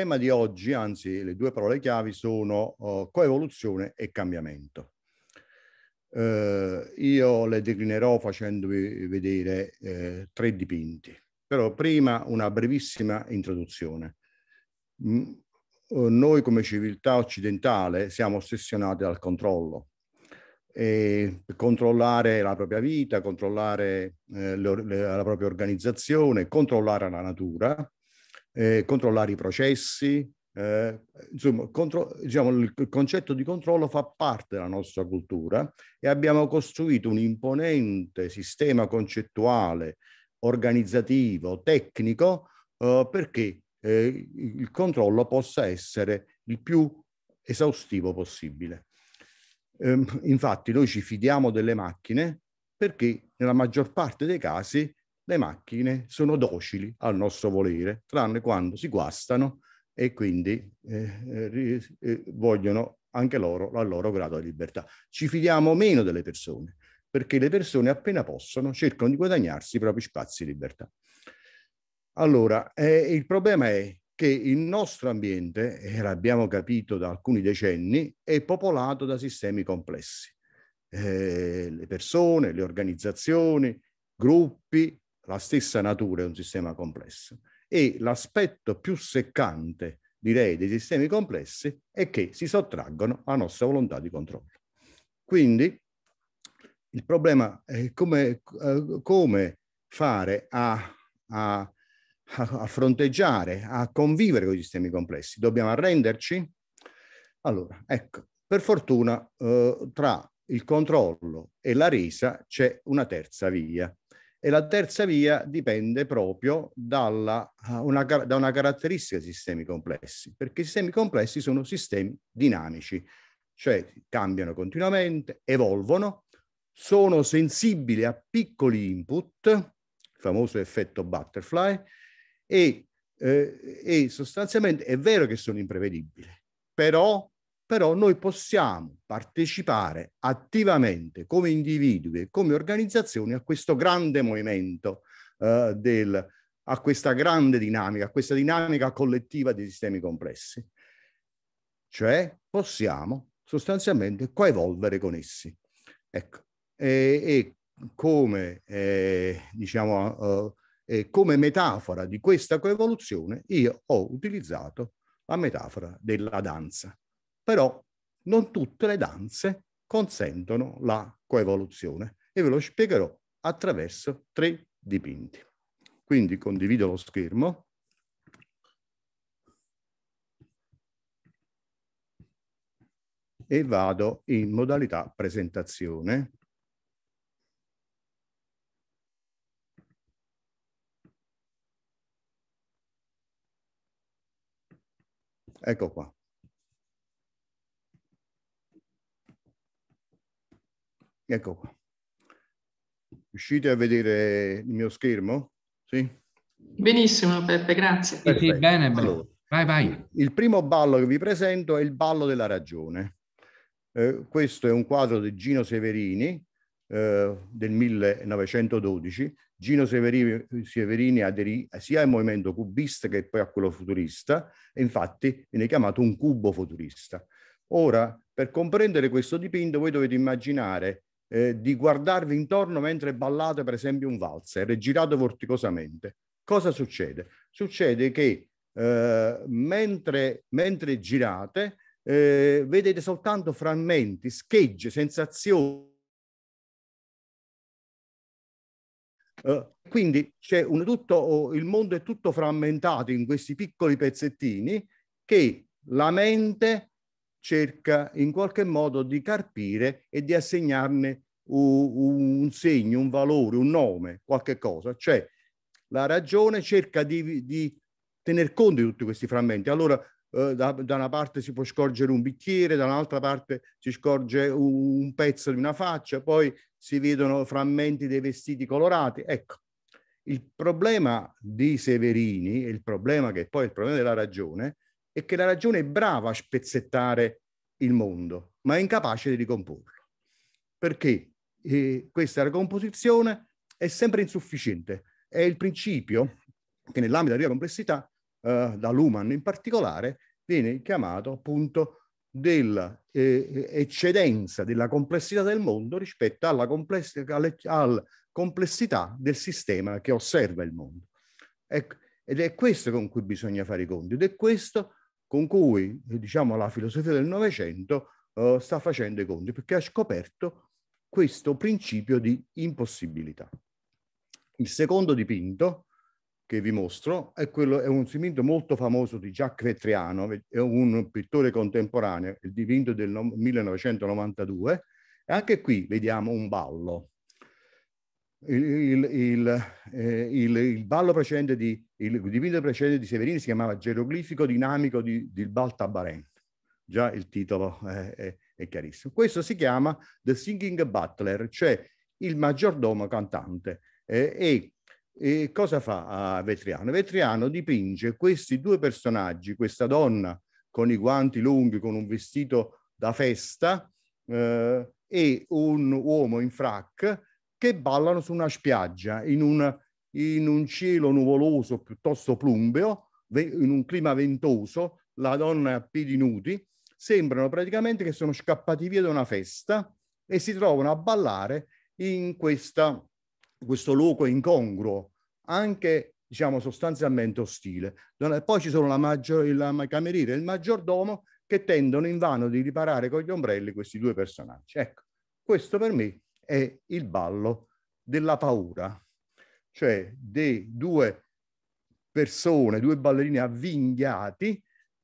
tema di oggi, anzi le due parole chiavi sono uh, coevoluzione e cambiamento. Uh, io le declinerò facendovi vedere eh, tre dipinti, però prima una brevissima introduzione. Mm, eh, noi come civiltà occidentale siamo ossessionati dal controllo, e controllare la propria vita, controllare eh, le, la propria organizzazione, controllare la natura eh, controllare i processi, eh, insomma, contro, diciamo, il concetto di controllo fa parte della nostra cultura e abbiamo costruito un imponente sistema concettuale, organizzativo, tecnico, eh, perché eh, il controllo possa essere il più esaustivo possibile. Ehm, infatti noi ci fidiamo delle macchine perché nella maggior parte dei casi le macchine sono docili al nostro volere, tranne quando si guastano e quindi eh, eh, eh vogliono anche loro al loro grado di libertà. Ci fidiamo meno delle persone, perché le persone appena possono cercano di guadagnarsi i propri spazi di libertà. Allora, eh, il problema è che il nostro ambiente, e l'abbiamo capito da alcuni decenni, è popolato da sistemi complessi. Eh, le persone, le organizzazioni, gruppi, la stessa natura è un sistema complesso e l'aspetto più seccante, direi, dei sistemi complessi è che si sottraggono alla nostra volontà di controllo. Quindi il problema è come, eh, come fare a, a, a, fronteggiare, a convivere con i sistemi complessi. Dobbiamo arrenderci? Allora, ecco, per fortuna eh, tra il controllo e la resa c'è una terza via, e la terza via dipende proprio dalla, ah, una, da una caratteristica dei sistemi complessi, perché i sistemi complessi sono sistemi dinamici, cioè cambiano continuamente, evolvono, sono sensibili a piccoli input, il famoso effetto butterfly, e, eh, e sostanzialmente è vero che sono imprevedibili, però però noi possiamo partecipare attivamente come individui e come organizzazioni a questo grande movimento, eh, del, a questa grande dinamica, a questa dinamica collettiva di sistemi complessi. Cioè possiamo sostanzialmente coevolvere con essi. Ecco, e, e come, eh, diciamo, eh, come metafora di questa coevoluzione io ho utilizzato la metafora della danza però non tutte le danze consentono la coevoluzione e ve lo spiegherò attraverso tre dipinti. Quindi condivido lo schermo. e vado in modalità presentazione. Ecco qua. Ecco qua. Riuscite a vedere il mio schermo? Sì? Benissimo Peppe, grazie. Sì, sì, bene, bene. Allora, vai, vai. Il primo ballo che vi presento è il ballo della ragione. Eh, questo è un quadro di Gino Severini eh, del 1912. Gino Severini, Severini aderì sia al movimento cubista che poi a quello futurista e infatti viene chiamato un cubo futurista. Ora, per comprendere questo dipinto, voi dovete immaginare eh, di guardarvi intorno mentre ballate per esempio un valzer e girate vorticosamente. Cosa succede? Succede che eh, mentre, mentre, girate eh, vedete soltanto frammenti, schegge, sensazioni. Eh, quindi c'è un tutto, il mondo è tutto frammentato in questi piccoli pezzettini che la mente cerca in qualche modo di carpire e di assegnarne un segno, un valore, un nome, qualche cosa. Cioè la ragione cerca di, di tener conto di tutti questi frammenti. Allora eh, da, da, una parte si può scorgere un bicchiere, dall'altra parte si scorge un, un pezzo di una faccia, poi si vedono frammenti dei vestiti colorati. Ecco, il problema di Severini, il problema che poi è il problema della ragione, è che la ragione è brava a spezzettare il mondo, ma è incapace di ricomporlo. Perché? eh, questa ricomposizione è sempre insufficiente. È il principio che nell'ambito della complessità, eh, da Luhmann in particolare, viene chiamato appunto dell'eccedenza eh, della complessità del mondo rispetto alla, compless- alle, alla complessità del sistema che osserva il mondo. Ecco, ed è questo con cui bisogna fare i conti ed è questo con cui diciamo, la filosofia del Novecento eh, sta facendo i conti, perché ha scoperto questo principio di impossibilità. Il secondo dipinto che vi mostro è, quello, è un dipinto molto famoso di Jacques Vetriano, è un pittore contemporaneo, il dipinto del 1992, e anche qui vediamo un ballo. Il, il, il, eh, il ballo precedente di, il dipinto precedente di Severini si chiamava Geroglifico dinamico di, di Baltabarente, già il titolo eh, è, è è chiarissimo. Questo si chiama The Singing Butler, cioè il maggiordomo cantante. Eh, e, e, cosa fa ah, Vetriano? Vetriano dipinge questi due personaggi, questa donna con i guanti lunghi, con un vestito da festa eh, e un uomo in frac che ballano su una spiaggia in un, in un cielo nuvoloso piuttosto plumbeo, in un clima ventoso, la donna a piedi nudi sembrano praticamente che sono scappati via da una festa e si trovano a ballare in questa, questo luogo incongruo, anche diciamo sostanzialmente ostile. Poi ci sono la, maggior, la cameriera e il maggiordomo che tendono invano di riparare con gli ombrelli questi due personaggi. Ecco, questo per me è il ballo della paura, cioè dei due persone, due ballerini avvinghiati,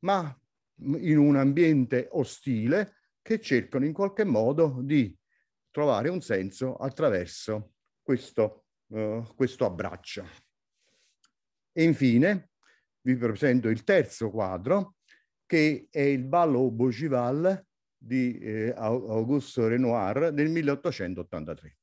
ma in un ambiente ostile che cercano in qualche modo di trovare un senso attraverso questo, uh, questo abbraccio. E infine vi presento il terzo quadro che è il ballo Bougival di eh, Augusto Renoir del 1883.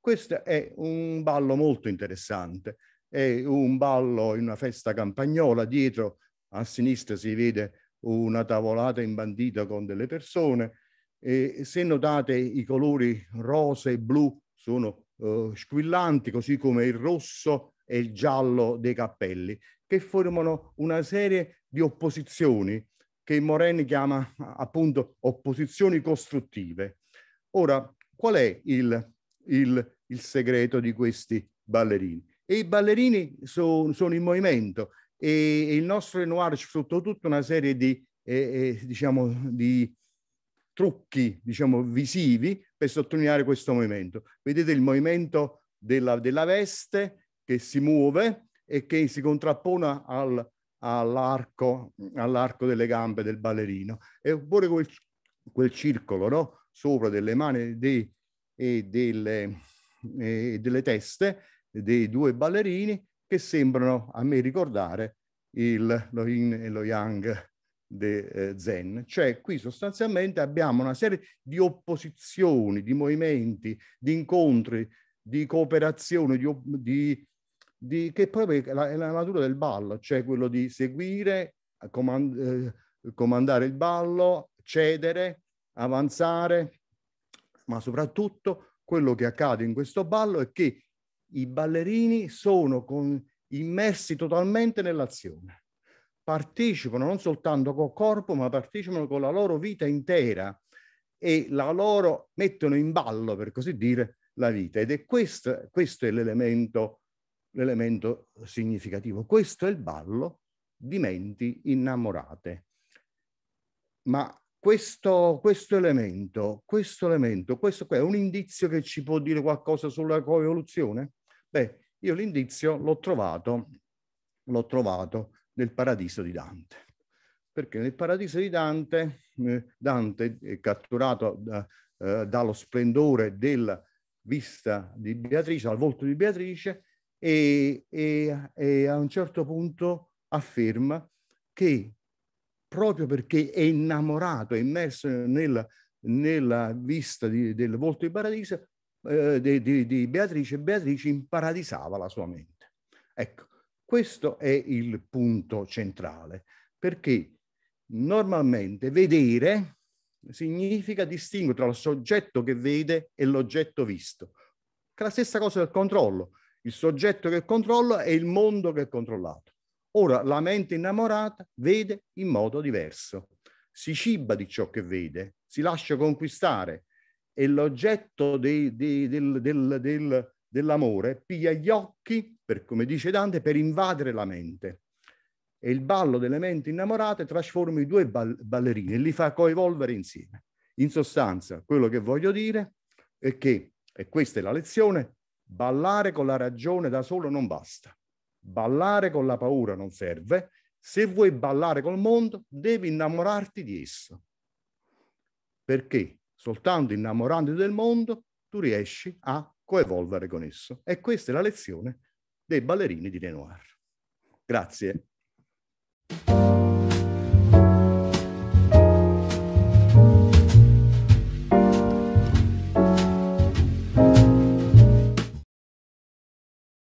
Questo è un ballo molto interessante, è un ballo in una festa campagnola, dietro a sinistra si vede una tavolata imbandita con delle persone. E se notate i colori rosa e blu sono eh, squillanti, così come il rosso e il giallo dei cappelli, che formano una serie di opposizioni che Moren chiama appunto opposizioni costruttive. Ora, qual è il, il, il segreto di questi ballerini? E i ballerini so, sono in movimento e il nostro Renoir ci fruttò tutta una serie di, eh, eh, diciamo, di trucchi diciamo, visivi per sottolineare questo movimento. Vedete il movimento della, della veste che si muove e che si contrappone al, all'arco, all'arco delle gambe del ballerino, e oppure quel, quel circolo no? sopra delle mani dei, e delle, e delle teste dei due ballerini che sembrano a me ricordare il, lo yin e lo yang de, eh, zen. Cioè qui sostanzialmente abbiamo una serie di opposizioni, di movimenti, di incontri, di cooperazione, di, di, di che proprio è la, è la, natura del ballo, cioè quello di seguire, comand, eh, comandare il ballo, cedere, avanzare, ma soprattutto quello che accade in questo ballo è che i ballerini sono con, immersi totalmente nell'azione partecipano non soltanto col corpo, ma partecipano con la loro vita intera e la loro mettono in ballo, per così dire, la vita. Ed è questo, questo è l'elemento, l'elemento significativo. Questo è il ballo di menti innamorate. Ma questo, questo elemento, questo elemento, questo qua è un indizio che ci può dire qualcosa sulla coevoluzione? Beh, io l'indizio l'ho trovato, l'ho trovato nel paradiso di Dante. Perché nel paradiso di Dante, eh, Dante è catturato da, eh, dallo splendore della vista di Beatrice, dal volto di Beatrice, e, e, e a un certo punto afferma che proprio perché è innamorato, è immerso nella, nella vista di, del volto di paradiso, eh, di, di, di Beatrice, Beatrice imparadisava la sua mente. Ecco, questo è il punto centrale, perché normalmente vedere significa distinguere tra il soggetto che vede e l'oggetto visto, è la stessa cosa del controllo. Il soggetto che controlla è il mondo che è controllato. Ora la mente innamorata vede in modo diverso, si ciba di ciò che vede, si lascia conquistare, e l'oggetto de, de, del, del, del, dell'amore piglia gli occhi, per, come dice Dante, per invadere la mente. E il ballo delle menti innamorate trasforma i due ball ballerini e li fa coevolvere insieme. In sostanza, quello che voglio dire è che, e questa è la lezione, ballare con la ragione da solo non basta. Ballare con la paura non serve. Se vuoi ballare col mondo, devi innamorarti di esso. Perché? Soltanto innamorandoti del mondo tu riesci a coevolvere con esso. E questa è la lezione dei ballerini di Renoir. Grazie.